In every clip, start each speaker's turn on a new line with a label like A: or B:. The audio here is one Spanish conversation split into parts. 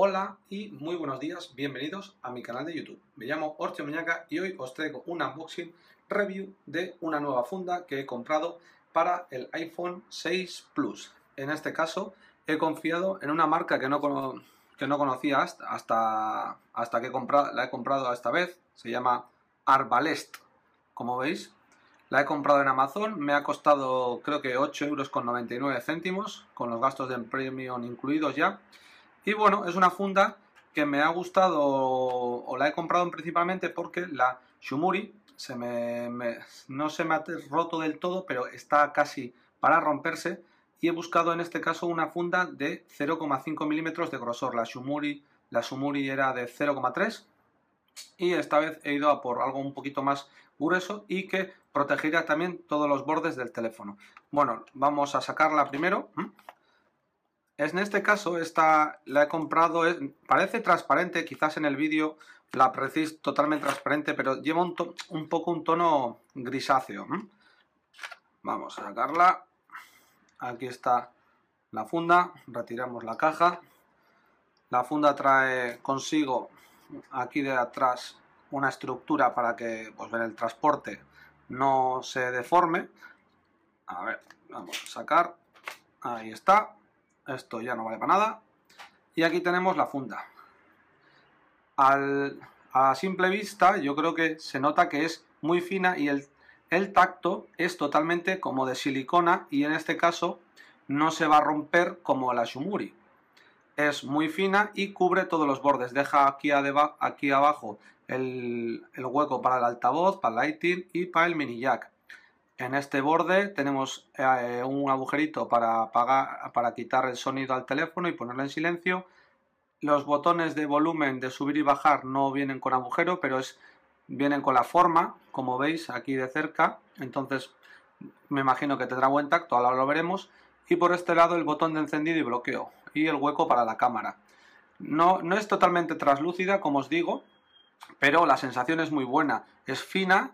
A: Hola y muy buenos días, bienvenidos a mi canal de YouTube. Me llamo Orcio Muñaca y hoy os traigo un unboxing review de una nueva funda que he comprado para el iPhone 6 Plus. En este caso he confiado en una marca que no, que no conocía hasta, hasta, que la he comprado esta vez, se llama Arbalest. Como veis, la he comprado en Amazon, me ha costado creo que 8,99 euros con los gastos de premium incluidos ya. Y bueno, es una funda que me ha gustado o la he comprado principalmente porque la Shumuri se no se me ha roto del todo, pero está casi para romperse. Y he buscado en este caso una funda de 0,5 milímetros de grosor. La Shumuri, la Shumuri era de 0,3 y esta vez he ido a por algo un poquito más grueso y que protegiera también todos los bordes del teléfono. Bueno, vamos a sacarla primero. Es en este caso, esta la he comprado, parece transparente, quizás en el vídeo la apreciéis totalmente transparente, pero lleva un, poco un tono grisáceo. Vamos a sacarla. Aquí está la funda, retiramos la caja. La funda trae consigo aquí de atrás una estructura para que pues, el transporte no se deforme. A ver, vamos a sacar. Ahí está esto ya no vale para nada. Y aquí tenemos la funda. a simple vista yo creo que se nota que es muy fina y el, tacto es totalmente como de silicona y en este caso no se va a romper como la Shumuri. Es muy fina y cubre todos los bordes. Deja aquí, aquí abajo el, el, hueco para el altavoz, para el lighting y para el mini jack. En este borde tenemos eh, un agujerito para, para quitar el sonido al teléfono y ponerlo en silencio. Los botones de volumen de subir y bajar no vienen con agujero, pero es, vienen con la forma, como veis aquí de cerca. Entonces me imagino que tendrá buen tacto, ahora lo veremos. Y por este lado el botón de encendido y bloqueo y el hueco para la cámara. No, no es totalmente translúcida, como os digo, pero la sensación es muy buena. Es fina,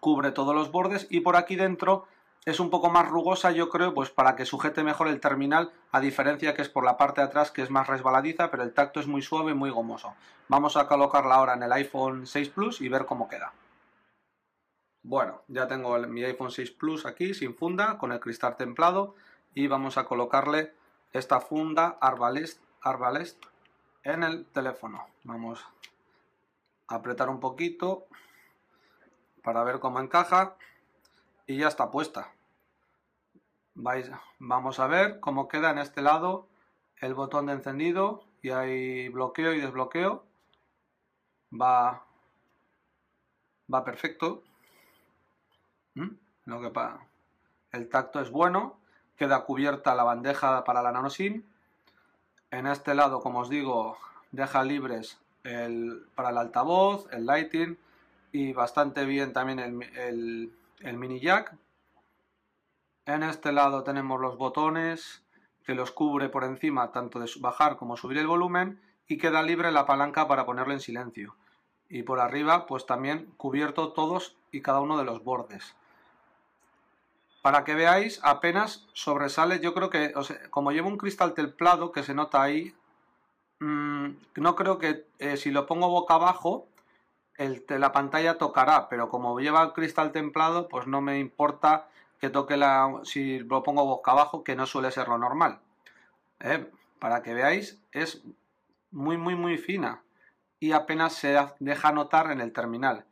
A: cubre todos los bordes y por aquí dentro es un poco más rugosa yo creo pues para que sujete mejor el terminal a diferencia que es por la parte de atrás que es más resbaladiza pero el tacto es muy suave y muy gomoso vamos a colocarla ahora en el iPhone 6 Plus y ver cómo queda bueno ya tengo mi iPhone 6 Plus aquí sin funda con el cristal templado y vamos a colocarle esta funda Arbalest, Arbalest en el teléfono vamos a apretar un poquito para ver cómo encaja y ya está puesta. vamos a ver cómo queda en este lado el botón de encendido y hay bloqueo y desbloqueo. Va, va perfecto. ¿Mm? Lo que el tacto es bueno. Queda cubierta la bandeja para la nanoSIM. En este lado, como os digo, deja libres para el altavoz, el lighting, y bastante bien también el, el, mini jack. En este lado tenemos los botones que los cubre por encima tanto de bajar como subir el volumen y queda libre la palanca para ponerlo en silencio. Y por arriba pues también cubierto todos y cada uno de los bordes. Para que veáis apenas sobresale, yo creo que como llevo un cristal templado que se nota ahí, mm, no creo que eh, si lo pongo boca abajo la pantalla tocará, pero como lleva cristal templado, pues no me importa que toque la, si lo pongo boca abajo, que no suele ser lo normal. Eh, para que veáis, es muy, muy, muy fina y apenas se deja notar en el terminal.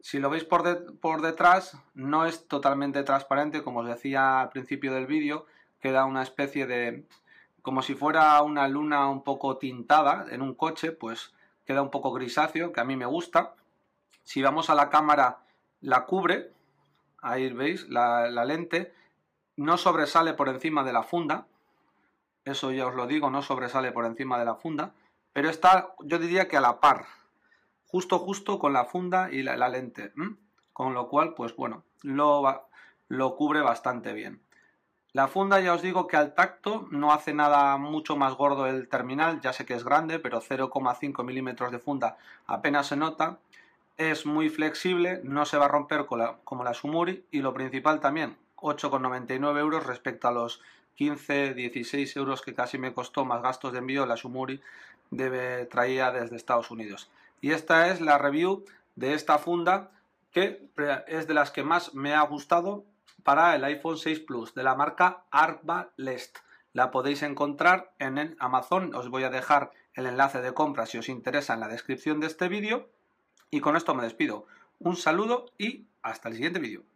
A: Si lo veis por, por detrás, no es totalmente transparente, como os decía al principio del vídeo, queda una especie de... como si fuera una luna un poco tintada en un coche, pues queda un poco grisáceo, que a mí me gusta. Si vamos a la cámara, la cubre, ahí veis, la, lente no sobresale por encima de la funda, eso ya os lo digo, no sobresale por encima de la funda, pero está, yo diría que a la par, justo justo con la funda y la, lente, con lo cual, pues bueno, lo, lo cubre bastante bien. La funda ya os digo que al tacto no hace nada mucho más gordo el terminal, ya sé que es grande, pero 0,5 milímetros de funda apenas se nota. Es muy flexible, no se va a romper como la Sumuri y lo principal también, 8,99 euros respecto a los 15, 16 euros que casi me costó más gastos de envío la Sumuri debe, traía desde Estados Unidos. Y esta es la review de esta funda que eh, es de las que más me ha gustado para el iPhone 6 Plus de la marca Arbalest. La podéis encontrar en el Amazon. Os voy a dejar el enlace de compra si os interesa en la descripción de este vídeo. Y con esto me despido. Un saludo y hasta el siguiente vídeo.